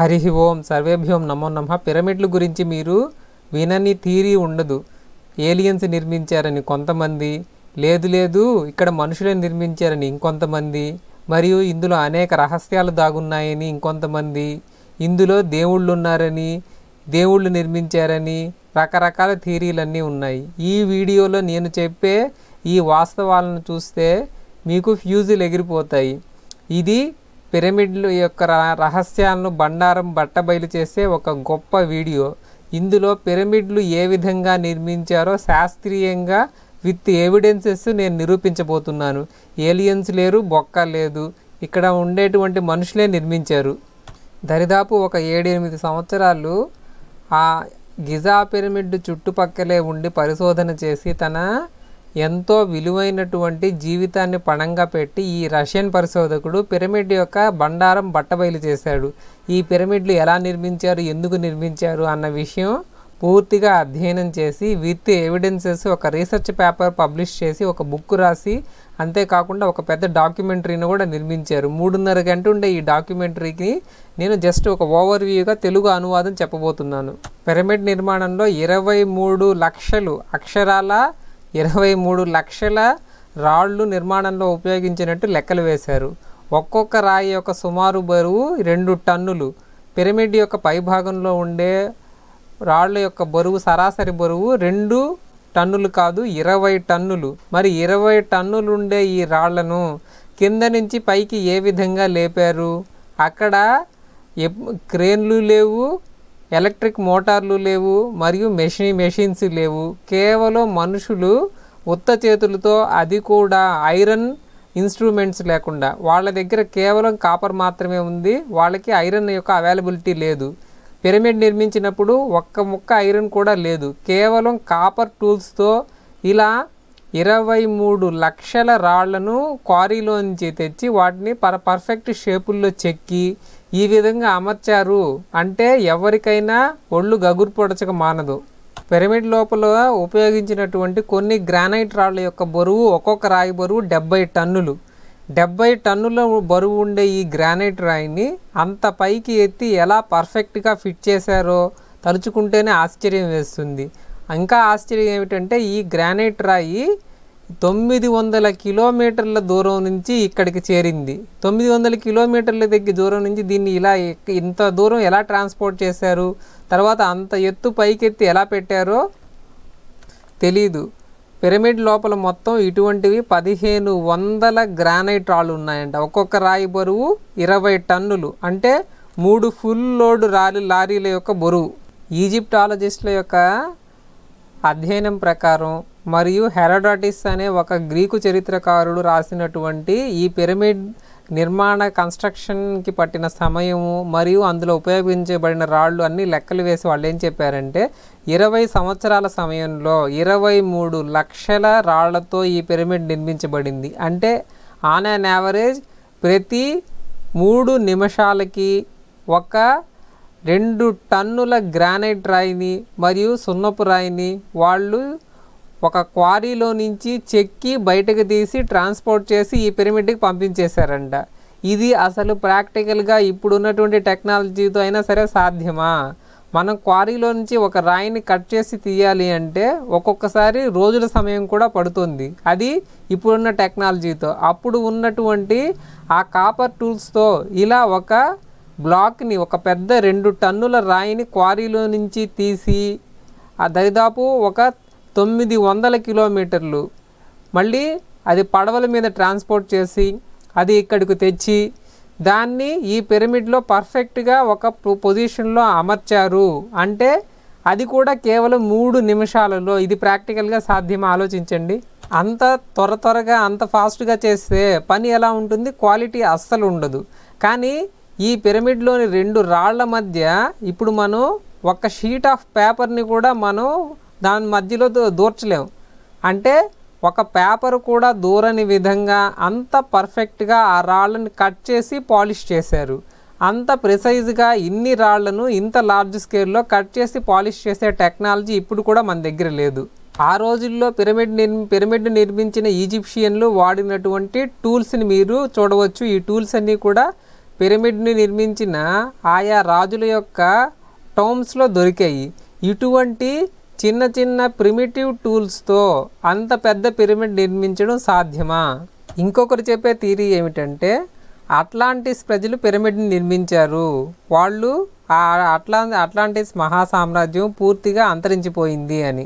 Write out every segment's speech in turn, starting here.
హరి ఓం సర్వేభ్యోం నమో నమ పిరమిడ్ల గురించి మీరు వినని థీరీ ఉండదు ఏలియన్స్ నిర్మించారని కొంతమంది లేదు లేదు ఇక్కడ మనుషులే నిర్మించారని ఇంకొంతమంది మరియు ఇందులో అనేక రహస్యాలు దాగున్నాయని ఇంకొంతమంది ఇందులో దేవుళ్ళు ఉన్నారని దేవుళ్ళు నిర్మించారని రకరకాల థీరీలన్నీ ఉన్నాయి ఈ వీడియోలో నేను చెప్పే ఈ వాస్తవాలను చూస్తే మీకు ఫ్యూజులు ఎగిరిపోతాయి ఇది పిరమిడ్లు యొక్క రహస్యాలను బండారం బట్టబయలు చేసే ఒక గొప్ప వీడియో ఇందులో పిరమిడ్లు ఏ విధంగా నిర్మించారో శాస్త్రీయంగా విత్ ఎవిడెన్సెస్ నేను నిరూపించబోతున్నాను ఏలియన్స్ లేరు బొక్క లేదు ఇక్కడ ఉండేటువంటి మనుషులే నిర్మించారు దరిదాపు ఒక ఏడెనిమిది సంవత్సరాలు ఆ గిజా పిరమిడ్ చుట్టుపక్కలే ఉండి పరిశోధన చేసి తన ఎంతో విలువైనటువంటి జీవితాన్ని పణంగా పెట్టి ఈ రష్యన్ పరిశోధకుడు పిరమిడ్ యొక్క బండారం బట్టబయలు చేశాడు ఈ పిరమిడ్లు ఎలా నిర్మించారు ఎందుకు నిర్మించారు అన్న విషయం పూర్తిగా అధ్యయనం చేసి విత్ ఎవిడెన్సెస్ ఒక రీసెర్చ్ పేపర్ పబ్లిష్ చేసి ఒక బుక్ రాసి అంతేకాకుండా ఒక పెద్ద డాక్యుమెంటరీని కూడా నిర్మించారు మూడున్నర గంట ఉండే ఈ డాక్యుమెంటరీకి నేను జస్ట్ ఒక ఓవర్వ్యూగా తెలుగు అనువాదం చెప్పబోతున్నాను పిరమిడ్ నిర్మాణంలో ఇరవై మూడు లక్షలు అక్షరాల ఇరవై మూడు లక్షల రాళ్ళు నిర్మాణంలో ఉపయోగించినట్టు లెక్కలు వేశారు ఒక్కొక్క రాయి యొక్క సుమారు బరువు రెండు టన్నులు పిరమిడ్ యొక్క పైభాగంలో ఉండే రాళ్ళ యొక్క బరువు సరాసరి బరువు రెండు టన్నులు కాదు ఇరవై టన్నులు మరి ఇరవై టన్నులు ఉండే ఈ రాళ్లను కింద నుంచి పైకి ఏ విధంగా లేపారు అక్కడ క్రేన్లు లేవు ఎలక్ట్రిక్ మోటార్లు లేవు మరియు మెషిన్ మెషిన్స్ లేవు కేవలం మనుషులు ఉత్త చేతులతో అది కూడా ఐరన్ ఇన్స్ట్రుమెంట్స్ లేకుండా వాళ్ళ దగ్గర కేవలం కాపర్ మాత్రమే ఉంది వాళ్ళకి ఐరన్ యొక్క అవైలబిలిటీ లేదు పిరమిడ్ నిర్మించినప్పుడు ఒక్క ముక్క ఐరన్ కూడా లేదు కేవలం కాపర్ టూల్స్తో ఇలా ఇరవై మూడు లక్షల రాళ్లను క్వారీలోంచి తెచ్చి వాటిని పర్ పర్ఫెక్ట్ షేపుల్లో చెక్కి ఈ విధంగా అమర్చారు అంటే ఎవరికైనా ఒళ్ళు గగురు పొడచక మానదు పిరమిడ్ లోపల ఉపయోగించినటువంటి కొన్ని గ్రానైట్ రాళ్ళ యొక్క బరువు ఒక్కొక్క రాయి బరువు డెబ్బై టన్నులు డెబ్బై టన్నుల బరువు ఉండే ఈ గ్రానైట్ రాయిని అంత పైకి ఎత్తి ఎలా పర్ఫెక్ట్గా ఫిట్ చేశారో తలుచుకుంటేనే ఆశ్చర్యం వేస్తుంది ఇంకా ఆశ్చర్యం ఏమిటంటే ఈ గ్రానైట్ రాయి తొమ్మిది వందల కిలోమీటర్ల దూరం నుంచి ఇక్కడికి చేరింది తొమ్మిది వందల కిలోమీటర్ల దగ్గర దూరం నుంచి దీన్ని ఇలా ఇంత దూరం ఎలా ట్రాన్స్పోర్ట్ చేశారు తర్వాత అంత ఎత్తు పైకెత్తి ఎలా పెట్టారో తెలీదు పిరమిడ్ లోపల మొత్తం ఇటువంటివి పదిహేను వందల గ్రానైట్ రాళ్ళు ఉన్నాయంట ఒక్కొక్క రాయి బరువు ఇరవై టన్నులు అంటే మూడు ఫుల్ లోడ్ రాలి లారీల యొక్క బరువు ఈజిప్టాలజిస్టుల యొక్క అధ్యయనం ప్రకారం మరియు హెరాడాటిస్ అనే ఒక గ్రీకు చరిత్రకారుడు రాసినటువంటి ఈ పిరమిడ్ నిర్మాణ కన్స్ట్రక్షన్కి పట్టిన సమయము మరియు అందులో ఉపయోగించబడిన రాళ్ళు అన్నీ లెక్కలు వేసి వాళ్ళు ఏం చెప్పారంటే ఇరవై సంవత్సరాల సమయంలో ఇరవై మూడు లక్షల రాళ్లతో ఈ పిరమిడ్ నిర్మించబడింది అంటే ఆన్ అన్ యావరేజ్ ప్రతి మూడు నిమిషాలకి ఒక రెండు టన్నుల గ్రానైట్ రాయిని మరియు సున్నపు రాయిని వాళ్ళు ఒక క్వారీలో నుంచి చెక్కి బయటకు తీసి ట్రాన్స్పోర్ట్ చేసి ఈ పిరమిడ్కి పంపించేశారంట ఇది అసలు ప్రాక్టికల్గా ఇప్పుడున్నటువంటి టెక్నాలజీతో అయినా సరే సాధ్యమా మనం క్వారీలో నుంచి ఒక రాయిని కట్ చేసి తీయాలి అంటే ఒక్కొక్కసారి రోజుల సమయం కూడా పడుతుంది అది ఇప్పుడున్న టెక్నాలజీతో అప్పుడు ఉన్నటువంటి ఆ కాపర్ టూల్స్తో ఇలా ఒక బ్లాక్ని ఒక పెద్ద రెండు టన్నుల రాయిని క్వారీలో నుంచి తీసి దరిదాపు ఒక తొమ్మిది వందల కిలోమీటర్లు మళ్ళీ అది పడవల మీద ట్రాన్స్పోర్ట్ చేసి అది ఇక్కడికి తెచ్చి దాన్ని ఈ పిరమిడ్లో పర్ఫెక్ట్గా ఒక పొజిషన్లో అమర్చారు అంటే అది కూడా కేవలం మూడు నిమిషాలలో ఇది ప్రాక్టికల్గా సాధ్యమా ఆలోచించండి అంత త్వర త్వరగా అంత ఫాస్ట్గా చేస్తే పని ఎలా ఉంటుంది క్వాలిటీ అస్సలు ఉండదు కానీ ఈ పిరమిడ్లోని రెండు రాళ్ల మధ్య ఇప్పుడు మనం ఒక షీట్ ఆఫ్ పేపర్ని కూడా మనం దాని మధ్యలో దూర్చలేవు అంటే ఒక పేపర్ కూడా దూరని విధంగా అంత పర్ఫెక్ట్గా ఆ రాళ్ళని కట్ చేసి పాలిష్ చేశారు అంత ప్రిసైజ్గా ఇన్ని రాళ్లను ఇంత లార్జ్ స్కేల్లో కట్ చేసి పాలిష్ చేసే టెక్నాలజీ ఇప్పుడు కూడా మన దగ్గర లేదు ఆ రోజుల్లో పిరమిడ్ నిర్మి పిరమిడ్ నిర్మించిన ఈజిప్షియన్లు వాడినటువంటి టూల్స్ని మీరు చూడవచ్చు ఈ టూల్స్ అన్నీ కూడా పిరమిడ్ని నిర్మించిన ఆయా రాజుల యొక్క టోమ్స్లో దొరికాయి ఇటువంటి చిన్న చిన్న ప్రిమిటివ్ టూల్స్తో అంత పెద్ద పిరమిడ్ నిర్మించడం సాధ్యమా ఇంకొకరు చెప్పే థీరీ ఏమిటంటే అట్లాంటిస్ ప్రజలు పిరమిడ్ని నిర్మించారు వాళ్ళు ఆ అట్లా అట్లాంటిస్ మహాసామ్రాజ్యం పూర్తిగా అంతరించిపోయింది అని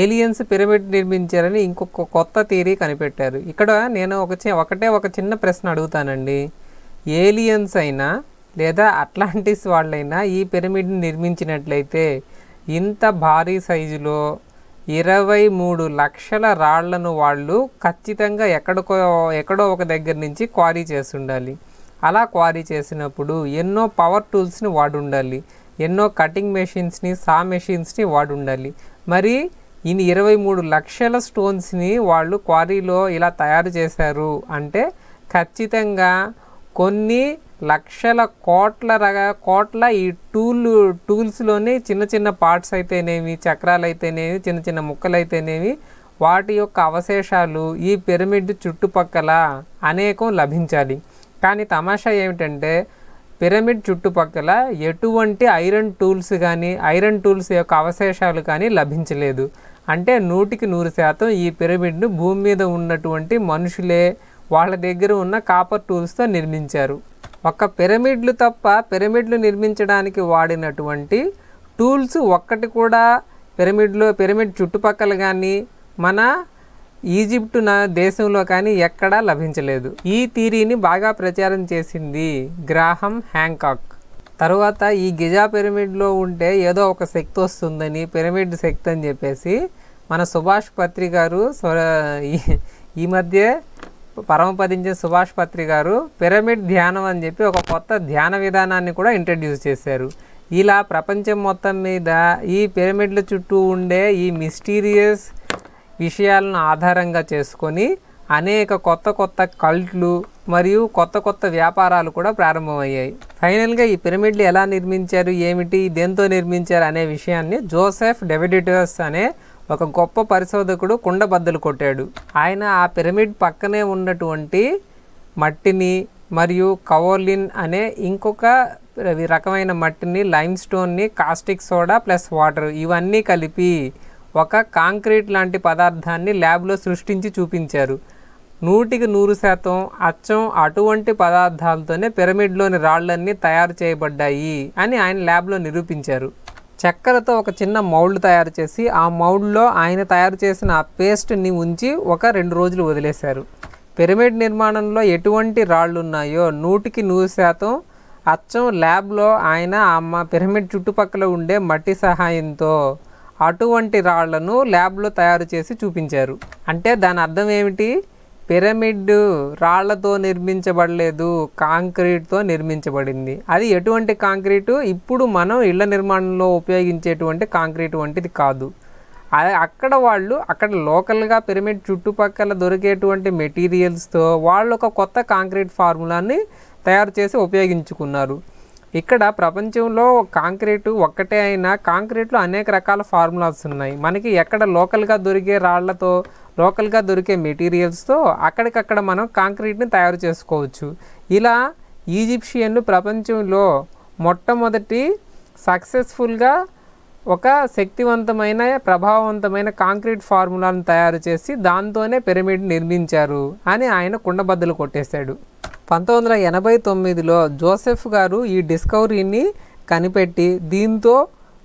ఏలియన్స్ పిరమిడ్ నిర్మించారని ఇంకొక కొత్త థీరీ కనిపెట్టారు ఇక్కడ నేను ఒక ఒకటే ఒక చిన్న ప్రశ్న అడుగుతానండి ఏలియన్స్ అయినా లేదా అట్లాంటిస్ వాళ్ళైనా ఈ పిరమిడ్ని నిర్మించినట్లయితే ఇంత భారీ సైజులో ఇరవై మూడు లక్షల రాళ్లను వాళ్ళు ఖచ్చితంగా ఎక్కడికో ఎక్కడో ఒక దగ్గర నుంచి క్వారీ చేస్తుండాలి అలా క్వారీ చేసినప్పుడు ఎన్నో పవర్ టూల్స్ని వాడుండాలి ఎన్నో కటింగ్ మెషిన్స్ని సా మెషిన్స్ని వాడుండాలి మరి ఈ ఇరవై మూడు లక్షల స్టోన్స్ని వాళ్ళు క్వారీలో ఇలా తయారు చేశారు అంటే ఖచ్చితంగా కొన్ని లక్షల కోట్ల రక కోట్ల ఈ టూల్ టూల్స్లోనే చిన్న చిన్న పార్ట్స్ అయితేనేవి చక్రాలు అయితేనేవి చిన్న చిన్న ముక్కలు అయితేనేవి వాటి యొక్క అవశేషాలు ఈ పిరమిడ్ చుట్టుపక్కల అనేకం లభించాలి కానీ తమాషా ఏమిటంటే పిరమిడ్ చుట్టుపక్కల ఎటువంటి ఐరన్ టూల్స్ కానీ ఐరన్ టూల్స్ యొక్క అవశేషాలు కానీ లభించలేదు అంటే నూటికి నూరు శాతం ఈ పిరమిడ్ను భూమి మీద ఉన్నటువంటి మనుషులే వాళ్ళ దగ్గర ఉన్న కాపర్ టూల్స్తో నిర్మించారు ఒక్క పిరమిడ్లు తప్ప పిరమిడ్లు నిర్మించడానికి వాడినటువంటి టూల్స్ ఒక్కటి కూడా పిరమిడ్లో పిరమిడ్ చుట్టుపక్కల కానీ మన ఈజిప్టు నా దేశంలో కానీ ఎక్కడా లభించలేదు ఈ థీరీని బాగా ప్రచారం చేసింది గ్రాహం హ్యాంకాక్ తర్వాత ఈ గిజా పిరమిడ్లో ఉంటే ఏదో ఒక శక్తి వస్తుందని పిరమిడ్ శక్తి అని చెప్పేసి మన సుభాష్ పత్రి గారు ఈ మధ్య పరమపదించిన సుభాష్ పత్రి గారు పిరమిడ్ ధ్యానం అని చెప్పి ఒక కొత్త ధ్యాన విధానాన్ని కూడా ఇంట్రడ్యూస్ చేశారు ఇలా ప్రపంచం మొత్తం మీద ఈ పిరమిడ్ల చుట్టూ ఉండే ఈ మిస్టీరియస్ విషయాలను ఆధారంగా చేసుకొని అనేక కొత్త కొత్త కల్ట్లు మరియు కొత్త కొత్త వ్యాపారాలు కూడా ప్రారంభమయ్యాయి ఫైనల్గా ఈ పిరమిడ్లు ఎలా నిర్మించారు ఏమిటి దేంతో నిర్మించారు అనే విషయాన్ని జోసెఫ్ డెవిడిటర్స్ అనే ఒక గొప్ప పరిశోధకుడు కుండబద్దలు కొట్టాడు ఆయన ఆ పిరమిడ్ పక్కనే ఉన్నటువంటి మట్టిని మరియు కవోలిన్ అనే ఇంకొక రకమైన మట్టిని లైమ్ స్టోన్ని కాస్టిక్ సోడా ప్లస్ వాటర్ ఇవన్నీ కలిపి ఒక కాంక్రీట్ లాంటి పదార్థాన్ని ల్యాబ్లో సృష్టించి చూపించారు నూటికి నూరు శాతం అచ్చం అటువంటి పదార్థాలతోనే పిరమిడ్లోని రాళ్ళన్నీ తయారు చేయబడ్డాయి అని ఆయన ల్యాబ్లో నిరూపించారు చక్కెరతో ఒక చిన్న మౌల్డ్ తయారు చేసి ఆ మౌల్డ్లో ఆయన తయారు చేసిన ఆ పేస్ట్ని ఉంచి ఒక రెండు రోజులు వదిలేశారు పిరమిడ్ నిర్మాణంలో ఎటువంటి రాళ్ళు ఉన్నాయో నూటికి నూరు శాతం అచ్చం ల్యాబ్లో ఆయన ఆ పిరమిడ్ చుట్టుపక్కల ఉండే మట్టి సహాయంతో అటువంటి రాళ్లను ల్యాబ్లో తయారు చేసి చూపించారు అంటే దాని అర్థం ఏమిటి పిరమిడ్ రాళ్లతో నిర్మించబడలేదు కాంక్రీట్తో నిర్మించబడింది అది ఎటువంటి కాంక్రీటు ఇప్పుడు మనం ఇళ్ల నిర్మాణంలో ఉపయోగించేటువంటి కాంక్రీట్ వంటిది కాదు అక్కడ వాళ్ళు అక్కడ లోకల్గా పిరమిడ్ చుట్టుపక్కల దొరికేటువంటి మెటీరియల్స్తో వాళ్ళు ఒక కొత్త కాంక్రీట్ ఫార్ములాని తయారు చేసి ఉపయోగించుకున్నారు ఇక్కడ ప్రపంచంలో కాంక్రీటు ఒక్కటే అయినా కాంక్రీట్లో అనేక రకాల ఫార్ములాస్ ఉన్నాయి మనకి ఎక్కడ లోకల్గా దొరికే రాళ్లతో లోకల్గా దొరికే మెటీరియల్స్తో అక్కడికక్కడ మనం కాంక్రీట్ని తయారు చేసుకోవచ్చు ఇలా ఈజిప్షియన్లు ప్రపంచంలో మొట్టమొదటి సక్సెస్ఫుల్గా ఒక శక్తివంతమైన ప్రభావవంతమైన కాంక్రీట్ ఫార్ములాను తయారు చేసి దాంతోనే పిరమిడ్ నిర్మించారు అని ఆయన కుండబద్దలు కొట్టేశాడు పంతొమ్మిది వందల ఎనభై తొమ్మిదిలో జోసెఫ్ గారు ఈ డిస్కవరీని కనిపెట్టి దీంతో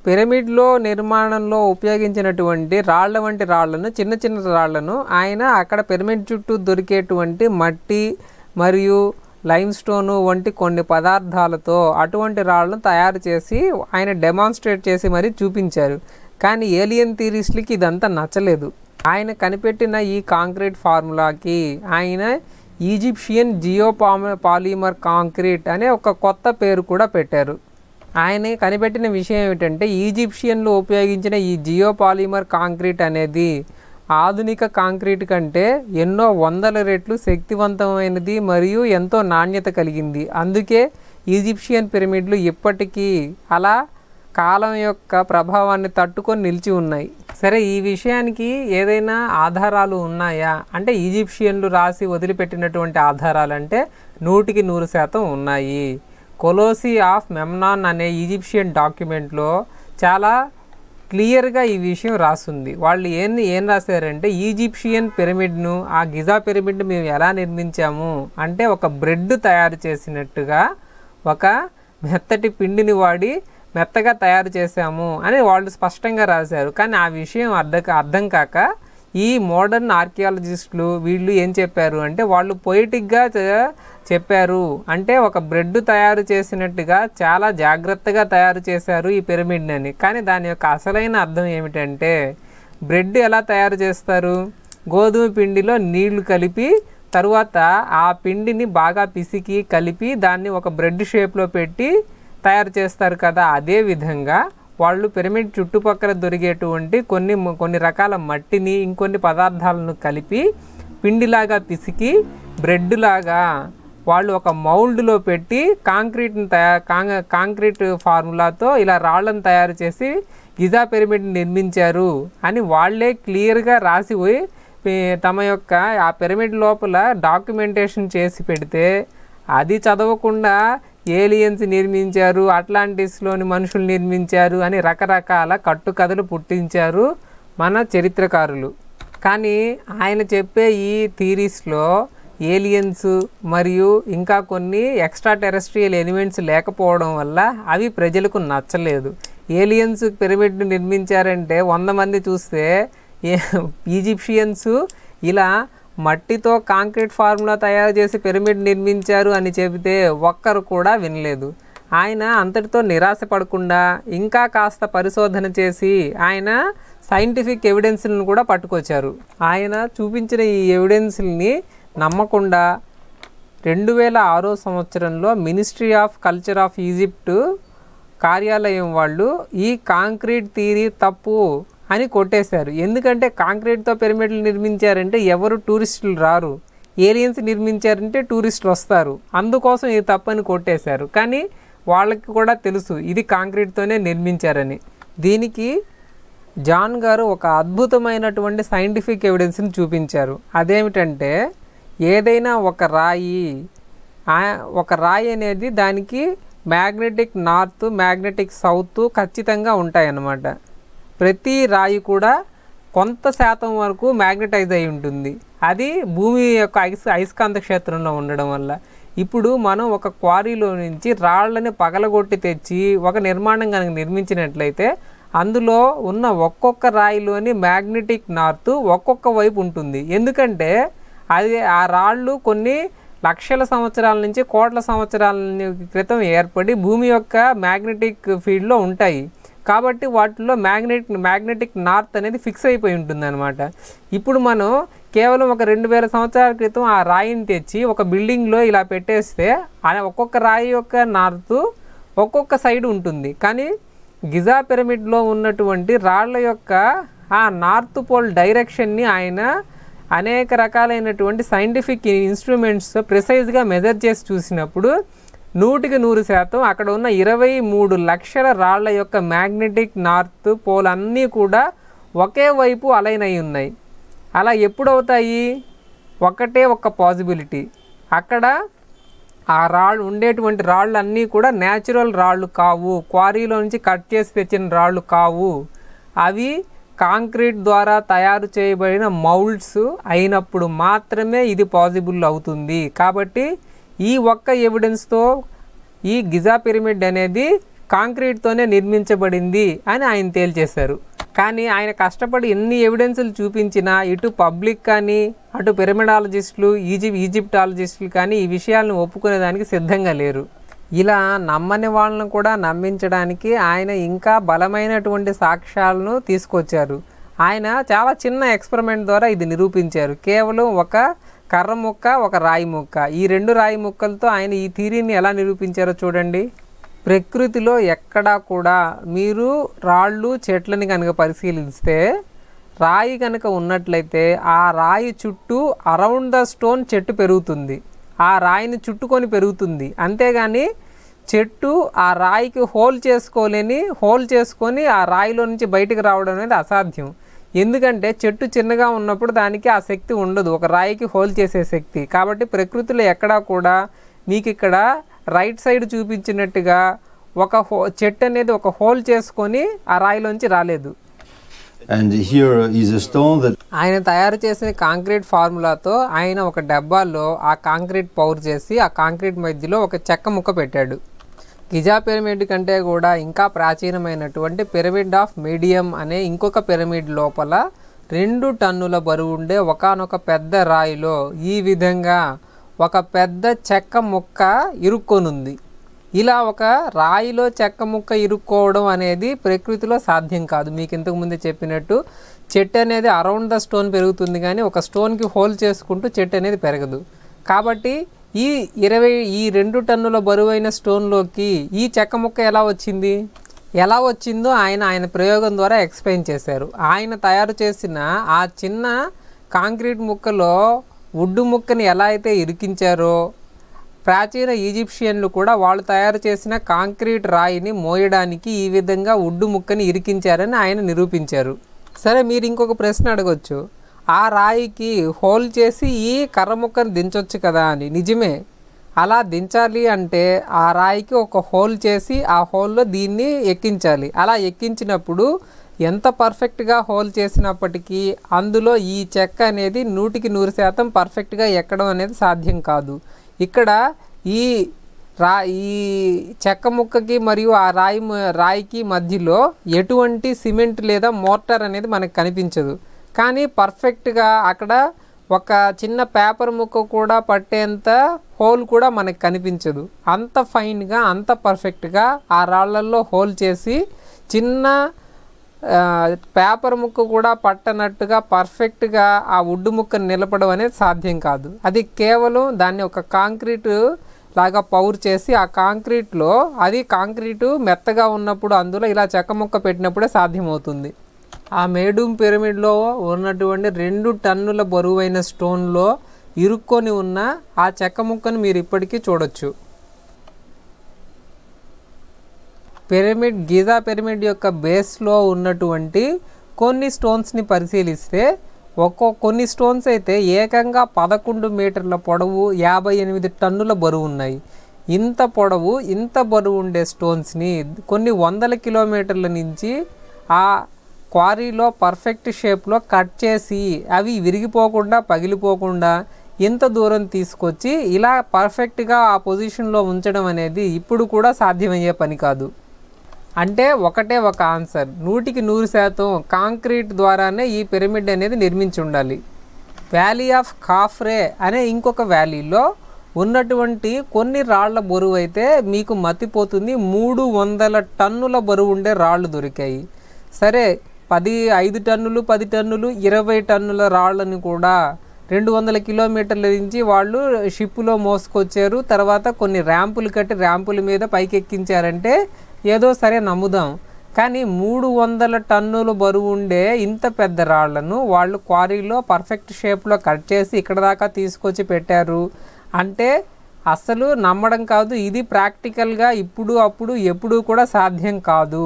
పిరమిడ్లో నిర్మాణంలో ఉపయోగించినటువంటి రాళ్ల వంటి రాళ్లను చిన్న చిన్న రాళ్లను ఆయన అక్కడ పిరమిడ్ చుట్టూ దొరికేటువంటి మట్టి మరియు లైమ్ స్టోను వంటి కొన్ని పదార్థాలతో అటువంటి రాళ్లను తయారు చేసి ఆయన డెమాన్స్ట్రేట్ చేసి మరీ చూపించారు కానీ ఏలియన్ థీరీస్లకి ఇదంతా నచ్చలేదు ఆయన కనిపెట్టిన ఈ కాంక్రీట్ ఫార్ములాకి ఆయన ఈజిప్షియన్ జియో పాలిమర్ కాంక్రీట్ అనే ఒక కొత్త పేరు కూడా పెట్టారు ఆయన కనిపెట్టిన విషయం ఏమిటంటే ఈజిప్షియన్లు ఉపయోగించిన ఈ జియో పాలిమర్ కాంక్రీట్ అనేది ఆధునిక కాంక్రీట్ కంటే ఎన్నో వందల రెట్లు శక్తివంతమైనది మరియు ఎంతో నాణ్యత కలిగింది అందుకే ఈజిప్షియన్ పిరమిడ్లు ఇప్పటికీ అలా కాలం యొక్క ప్రభావాన్ని తట్టుకొని నిలిచి ఉన్నాయి సరే ఈ విషయానికి ఏదైనా ఆధారాలు ఉన్నాయా అంటే ఈజిప్షియన్లు రాసి వదిలిపెట్టినటువంటి ఆధారాలు అంటే నూటికి నూరు శాతం ఉన్నాయి కొలోసీ ఆఫ్ మెమ్నాన్ అనే ఈజిప్షియన్ డాక్యుమెంట్లో చాలా క్లియర్గా ఈ విషయం రాస్తుంది వాళ్ళు ఏం ఏం రాశారంటే ఈజిప్షియన్ పిరమిడ్ను ఆ గిజా పిరమిడ్ను మేము ఎలా నిర్మించాము అంటే ఒక బ్రెడ్ తయారు చేసినట్టుగా ఒక మెత్తటి పిండిని వాడి మెత్తగా తయారు చేశాము అని వాళ్ళు స్పష్టంగా రాశారు కానీ ఆ విషయం అర్థం అర్థం కాక ఈ మోడర్న్ ఆర్కియాలజిస్టులు వీళ్ళు ఏం చెప్పారు అంటే వాళ్ళు పొయిటిక్గా చెప్పారు అంటే ఒక బ్రెడ్ తయారు చేసినట్టుగా చాలా జాగ్రత్తగా తయారు చేశారు ఈ పిరమిడ్ని అని కానీ దాని యొక్క అసలైన అర్థం ఏమిటంటే బ్రెడ్ ఎలా తయారు చేస్తారు గోధుమ పిండిలో నీళ్లు కలిపి తరువాత ఆ పిండిని బాగా పిసికి కలిపి దాన్ని ఒక బ్రెడ్ షేప్లో పెట్టి తయారు చేస్తారు కదా అదేవిధంగా వాళ్ళు పిరమిడ్ చుట్టుపక్కల దొరికేటువంటి కొన్ని కొన్ని రకాల మట్టిని ఇంకొన్ని పదార్థాలను కలిపి పిండిలాగా పిసికి బ్రెడ్ లాగా వాళ్ళు ఒక మౌల్డ్లో పెట్టి కాంక్రీట్ని తయారు కాంక్రీట్ ఫార్ములాతో ఇలా రాళ్ళను తయారు చేసి గిజా పిరమిడ్ని నిర్మించారు అని వాళ్ళే క్లియర్గా రాసిపోయి తమ యొక్క ఆ పిరమిడ్ లోపల డాక్యుమెంటేషన్ చేసి పెడితే అది చదవకుండా ఏలియన్స్ నిర్మించారు అట్లాంటిస్లోని మనుషులు నిర్మించారు అని రకరకాల కట్టుకథలు పుట్టించారు మన చరిత్రకారులు కానీ ఆయన చెప్పే ఈ థీరీస్లో ఏలియన్స్ మరియు ఇంకా కొన్ని ఎక్స్ట్రా టెరెస్ట్రియల్ ఎలిమెంట్స్ లేకపోవడం వల్ల అవి ప్రజలకు నచ్చలేదు ఏలియన్స్ పిరమిడ్ను నిర్మించారంటే వంద మంది చూస్తే ఈజిప్షియన్స్ ఇలా మట్టితో కాంక్రీట్ ఫార్ములా తయారు చేసి పిరమిడ్ నిర్మించారు అని చెబితే ఒక్కరు కూడా వినలేదు ఆయన అంతటితో నిరాశ పడకుండా ఇంకా కాస్త పరిశోధన చేసి ఆయన సైంటిఫిక్ ఎవిడెన్స్లను కూడా పట్టుకొచ్చారు ఆయన చూపించిన ఈ ఎవిడెన్స్ని నమ్మకుండా రెండు వేల ఆరో సంవత్సరంలో ministry of culture of Egypt కార్యాలయం వాళ్ళు ఈ కాంక్రీట్ థీరీ తప్పు అని కొట్టేశారు ఎందుకంటే కాంక్రీట్తో పిరమిడ్లు నిర్మించారంటే ఎవరు టూరిస్టులు రారు ఏలియన్స్ నిర్మించారంటే టూరిస్టులు వస్తారు అందుకోసం ఇది తప్పని కొట్టేశారు కానీ వాళ్ళకి కూడా తెలుసు ఇది కాంక్రీట్తోనే నిర్మించారని దీనికి జాన్ గారు ఒక అద్భుతమైనటువంటి సైంటిఫిక్ ఎవిడెన్స్ని చూపించారు అదేమిటంటే ఏదైనా ఒక రాయి ఒక రాయి అనేది దానికి మ్యాగ్నెటిక్ నార్త్ మ్యాగ్నెటిక్ సౌత్ ఖచ్చితంగా ఉంటాయన్నమాట ప్రతి రాయి కూడా కొంత శాతం వరకు మ్యాగ్నటైజ్ అయి ఉంటుంది అది భూమి యొక్క ఐస్ అయస్కాంత క్షేత్రంలో ఉండడం వల్ల ఇప్పుడు మనం ఒక క్వారీలో నుంచి రాళ్ళని పగలగొట్టి తెచ్చి ఒక నిర్మాణం కనుక నిర్మించినట్లయితే అందులో ఉన్న ఒక్కొక్క రాయిలోని మ్యాగ్నెటిక్ నార్త్ ఒక్కొక్క వైపు ఉంటుంది ఎందుకంటే అది ఆ రాళ్ళు కొన్ని లక్షల సంవత్సరాల నుంచి కోట్ల సంవత్సరాల క్రితం ఏర్పడి భూమి యొక్క మ్యాగ్నెటిక్ ఫీల్డ్లో ఉంటాయి కాబట్టి వాటిలో మ్యాగ్నెట్ మ్యాగ్నెటిక్ నార్త్ అనేది ఫిక్స్ అయిపోయి ఉంటుంది అనమాట ఇప్పుడు మనం కేవలం ఒక రెండు వేల సంవత్సరాల క్రితం ఆ రాయిని తెచ్చి ఒక బిల్డింగ్లో ఇలా పెట్టేస్తే ఒక్కొక్క రాయి యొక్క నార్త్ ఒక్కొక్క సైడ్ ఉంటుంది కానీ గిజా పిరమిడ్లో ఉన్నటువంటి రాళ్ల యొక్క ఆ నార్త్ పోల్ డైరెక్షన్ని ఆయన అనేక రకాలైనటువంటి సైంటిఫిక్ ఇన్స్ట్రుమెంట్స్ ప్రిసైజ్గా మెజర్ చేసి చూసినప్పుడు నూటికి నూరు శాతం అక్కడ ఉన్న ఇరవై మూడు లక్షల రాళ్ల యొక్క మ్యాగ్నెటిక్ నార్త్ పోల్ అన్నీ కూడా ఒకే వైపు అలైన్ అయి ఉన్నాయి అలా ఎప్పుడవుతాయి ఒకటే ఒక పాసిబిలిటీ అక్కడ ఆ రాళ్ళు ఉండేటువంటి రాళ్ళు అన్నీ కూడా న్యాచురల్ రాళ్ళు కావు క్వారీలో నుంచి కట్ చేసి తెచ్చిన రాళ్ళు కావు అవి కాంక్రీట్ ద్వారా తయారు చేయబడిన మౌల్డ్స్ అయినప్పుడు మాత్రమే ఇది పాసిబుల్ అవుతుంది కాబట్టి ఈ ఒక్క ఎవిడెన్స్తో ఈ గిజా పిరమిడ్ అనేది కాంక్రీట్తోనే నిర్మించబడింది అని ఆయన తేల్చేశారు కానీ ఆయన కష్టపడి ఎన్ని ఎవిడెన్సులు చూపించినా ఇటు పబ్లిక్ కానీ అటు పిరమిడాలజిస్టులు ఈజిప్ ఈజిప్టాలజిస్టులు కానీ ఈ విషయాలను ఒప్పుకునేదానికి సిద్ధంగా లేరు ఇలా నమ్మని వాళ్ళను కూడా నమ్మించడానికి ఆయన ఇంకా బలమైనటువంటి సాక్ష్యాలను తీసుకొచ్చారు ఆయన చాలా చిన్న ఎక్స్పెరిమెంట్ ద్వారా ఇది నిరూపించారు కేవలం ఒక కర్ర ముక్క ఒక రాయి ముక్క ఈ రెండు రాయి ముక్కలతో ఆయన ఈ థీరీని ఎలా నిరూపించారో చూడండి ప్రకృతిలో ఎక్కడా కూడా మీరు రాళ్ళు చెట్లని కనుక పరిశీలిస్తే రాయి కనుక ఉన్నట్లయితే ఆ రాయి చుట్టూ అరౌండ్ ద స్టోన్ చెట్టు పెరుగుతుంది ఆ రాయిని చుట్టుకొని పెరుగుతుంది అంతేగాని చెట్టు ఆ రాయికి హోల్ చేసుకోలేని హోల్ చేసుకొని ఆ రాయిలో నుంచి బయటకు రావడం అనేది అసాధ్యం ఎందుకంటే చెట్టు చిన్నగా ఉన్నప్పుడు దానికి ఆ శక్తి ఉండదు ఒక రాయికి హోల్ చేసే శక్తి కాబట్టి ప్రకృతిలో ఎక్కడా కూడా మీకు ఇక్కడ రైట్ సైడ్ చూపించినట్టుగా ఒక హో చెట్టు అనేది ఒక హోల్ చేసుకొని ఆ రాయిలోంచి రాలేదు And here is a stone that ఆయన తయారు చేసిన కాంక్రీట్ ఫార్ములాతో ఆయన ఒక డబ్బాలో ఆ కాంక్రీట్ పౌర్ చేసి ఆ కాంక్రీట్ మధ్యలో ఒక చెక్క ముక్క పెట్టాడు గిజా పిరమిడ్ కంటే కూడా ఇంకా ప్రాచీనమైనటువంటి పిరమిడ్ ఆఫ్ మీడియం అనే ఇంకొక పిరమిడ్ లోపల రెండు టన్నుల బరువు ఉండే ఒకనొక పెద్ద రాయిలో ఈ విధంగా ఒక పెద్ద చెక్క ముక్క ఇరుక్కొనుంది ఇలా ఒక రాయిలో చెక్క ముక్క ఇరుక్కోవడం అనేది ప్రకృతిలో సాధ్యం కాదు మీకు ఇంతకుముందే చెప్పినట్టు చెట్టు అనేది అరౌండ్ ద స్టోన్ పెరుగుతుంది కానీ ఒక స్టోన్కి హోల్ చేసుకుంటూ చెట్టు అనేది పెరగదు కాబట్టి ఈ ఇరవై ఈ రెండు టన్నుల బరువైన స్టోన్లోకి ఈ చెక్క ముక్క ఎలా వచ్చింది ఎలా వచ్చిందో ఆయన ఆయన ప్రయోగం ద్వారా ఎక్స్ప్లెయిన్ చేశారు ఆయన తయారు చేసిన ఆ చిన్న కాంక్రీట్ ముక్కలో ఉడ్డు ముక్కని ఎలా అయితే ఇరికించారో ప్రాచీన ఈజిప్షియన్లు కూడా వాళ్ళు తయారు చేసిన కాంక్రీట్ రాయిని మోయడానికి ఈ విధంగా ఉడ్డు ముక్కని ఇరికించారని ఆయన నిరూపించారు సరే మీరు ఇంకొక ప్రశ్న అడగచ్చు ఆ రాయికి హోల్ చేసి ఈ కర్రముక్కను దించవచ్చు కదా అని నిజమే అలా దించాలి అంటే ఆ రాయికి ఒక హోల్ చేసి ఆ హోల్లో దీన్ని ఎక్కించాలి అలా ఎక్కించినప్పుడు ఎంత పర్ఫెక్ట్గా హోల్ చేసినప్పటికీ అందులో ఈ చెక్క అనేది నూటికి నూరు శాతం పర్ఫెక్ట్గా ఎక్కడం అనేది సాధ్యం కాదు ఇక్కడ ఈ రా ఈ చెక్క ముక్కకి మరియు ఆ రాయి రాయికి మధ్యలో ఎటువంటి సిమెంట్ లేదా మోర్టార్ అనేది మనకు కనిపించదు కానీ పర్ఫెక్ట్గా అక్కడ ఒక చిన్న పేపర్ ముక్క కూడా పట్టేంత హోల్ కూడా మనకు కనిపించదు అంత ఫైన్గా అంత పర్ఫెక్ట్గా ఆ రాళ్లల్లో హోల్ చేసి చిన్న పేపర్ ముక్క కూడా పట్టనట్టుగా పర్ఫెక్ట్గా ఆ ఉడ్డు ముక్కను నిలపడం అనేది సాధ్యం కాదు అది కేవలం దాన్ని ఒక కాంక్రీటు లాగా పౌర్ చేసి ఆ కాంక్రీట్లో అది కాంక్రీటు మెత్తగా ఉన్నప్పుడు అందులో ఇలా చెక్క ముక్క పెట్టినప్పుడే సాధ్యమవుతుంది ఆ మేడూమ్ పిరమిడ్లో ఉన్నటువంటి రెండు టన్నుల బరువైన స్టోన్లో ఇరుక్కొని ఉన్న ఆ చెక్క ముక్కను మీరు ఇప్పటికీ చూడొచ్చు పిరమిడ్ గీజా పిరమిడ్ యొక్క బేస్లో ఉన్నటువంటి కొన్ని స్టోన్స్ని పరిశీలిస్తే ఒక్కో కొన్ని స్టోన్స్ అయితే ఏకంగా పదకొండు మీటర్ల పొడవు యాభై ఎనిమిది టన్నుల బరువు ఉన్నాయి ఇంత పొడవు ఇంత బరువు ఉండే స్టోన్స్ని కొన్ని వందల కిలోమీటర్ల నుంచి ఆ క్వారీలో పర్ఫెక్ట్ షేప్లో కట్ చేసి అవి విరిగిపోకుండా పగిలిపోకుండా ఇంత దూరం తీసుకొచ్చి ఇలా పర్ఫెక్ట్గా ఆ పొజిషన్లో ఉంచడం అనేది ఇప్పుడు కూడా సాధ్యమయ్యే పని కాదు అంటే ఒకటే ఒక ఆన్సర్ నూటికి నూరు శాతం కాంక్రీట్ ద్వారానే ఈ పిరమిడ్ అనేది నిర్మించి ఉండాలి వ్యాలీ ఆఫ్ కాఫ్రే అనే ఇంకొక వ్యాలీలో ఉన్నటువంటి కొన్ని రాళ్ల బరువు అయితే మీకు మతిపోతుంది మూడు వందల టన్నుల బరువు ఉండే రాళ్ళు దొరికాయి సరే పది ఐదు టన్నులు పది టన్నులు ఇరవై టన్నుల రాళ్లను కూడా రెండు వందల కిలోమీటర్ల నుంచి వాళ్ళు షిప్లో మోసుకొచ్చారు తర్వాత కొన్ని ర్యాంపులు కట్టి ర్యాంపుల మీద పైకెక్కించారంటే ఏదో సరే నమ్ముదాం కానీ మూడు వందల టన్నులు బరువు ఉండే ఇంత పెద్ద రాళ్లను వాళ్ళు క్వారీలో పర్ఫెక్ట్ షేప్లో కట్ చేసి ఇక్కడ దాకా తీసుకొచ్చి పెట్టారు అంటే అసలు నమ్మడం కాదు ఇది ప్రాక్టికల్గా ఇప్పుడు అప్పుడు ఎప్పుడూ కూడా సాధ్యం కాదు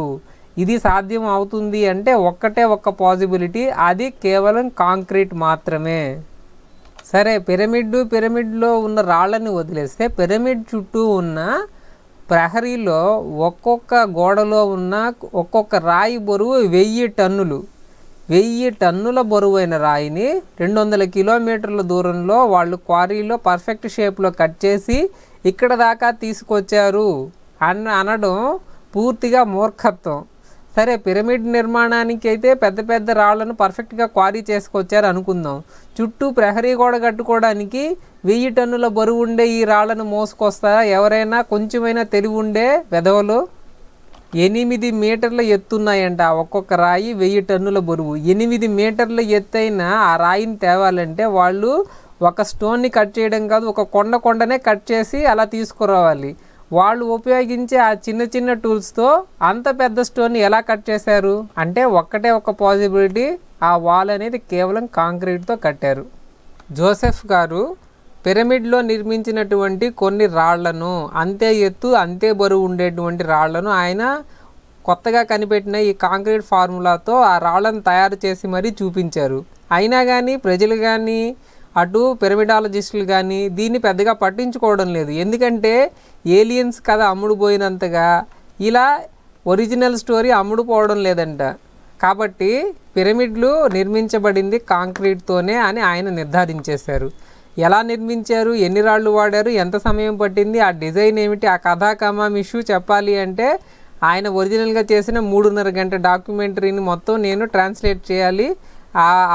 ఇది సాధ్యం అవుతుంది అంటే ఒక్కటే ఒక్క పాసిబిలిటీ అది కేవలం కాంక్రీట్ మాత్రమే సరే పిరమిడ్ పిరమిడ్లో ఉన్న రాళ్ళని వదిలేస్తే పిరమిడ్ చుట్టూ ఉన్న ప్రహరీలో ఒక్కొక్క గోడలో ఉన్న ఒక్కొక్క రాయి బరువు వెయ్యి టన్నులు వెయ్యి టన్నుల బరువైన రాయిని రెండు వందల కిలోమీటర్ల దూరంలో వాళ్ళు క్వారీలో పర్ఫెక్ట్ షేప్లో కట్ చేసి ఇక్కడ దాకా తీసుకొచ్చారు అన్న అనడం పూర్తిగా మూర్ఖత్వం సరే పిరమిడ్ నిర్మాణానికి అయితే పెద్ద పెద్ద రాళ్లను పర్ఫెక్ట్గా క్వారీ చేసుకొచ్చారు అనుకుందాం చుట్టూ ప్రహరీ గోడ కట్టుకోవడానికి వెయ్యి టన్నుల బరువు ఉండే ఈ రాళ్లను మోసుకొస్తారా ఎవరైనా కొంచెమైనా తెలివి ఉండే వెధవలు ఎనిమిది మీటర్ల ఎత్తున్నాయంట ఒక్కొక్క రాయి వెయ్యి టన్నుల బరువు ఎనిమిది మీటర్ల ఎత్తైన ఆ రాయిని తేవాలంటే వాళ్ళు ఒక స్టోన్ని కట్ చేయడం కాదు ఒక కొండ కొండనే కట్ చేసి అలా తీసుకురావాలి వాళ్ళు ఉపయోగించే ఆ చిన్న చిన్న టూల్స్తో అంత పెద్ద స్టోన్ ఎలా కట్ చేశారు అంటే ఒక్కటే ఒక పాసిబిలిటీ ఆ వాల్ అనేది కేవలం కాంక్రీట్తో కట్టారు జోసెఫ్ గారు పిరమిడ్లో నిర్మించినటువంటి కొన్ని రాళ్లను అంతే ఎత్తు అంతే బరువు ఉండేటువంటి రాళ్లను ఆయన కొత్తగా కనిపెట్టిన ఈ కాంక్రీట్ ఫార్ములాతో ఆ రాళ్లను తయారు చేసి మరీ చూపించారు అయినా కానీ ప్రజలు కానీ అటు పిరమిడాలజిస్టులు కానీ దీన్ని పెద్దగా పట్టించుకోవడం లేదు ఎందుకంటే ఏలియన్స్ కథ అమ్ముడుపోయినంతగా ఇలా ఒరిజినల్ స్టోరీ అమ్ముడుపోవడం లేదంట కాబట్టి పిరమిడ్లు నిర్మించబడింది కాంక్రీట్తోనే అని ఆయన నిర్ధారించేశారు ఎలా నిర్మించారు ఎన్ని రాళ్ళు వాడారు ఎంత సమయం పట్టింది ఆ డిజైన్ ఏమిటి ఆ కథాకమం ఇష్యూ చెప్పాలి అంటే ఆయన ఒరిజినల్గా చేసిన మూడున్నర గంట డాక్యుమెంటరీని మొత్తం నేను ట్రాన్స్లేట్ చేయాలి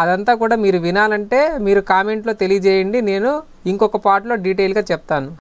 అదంతా కూడా మీరు వినాలంటే మీరు కామెంట్లో తెలియజేయండి నేను ఇంకొక పాటలో డీటెయిల్గా చెప్తాను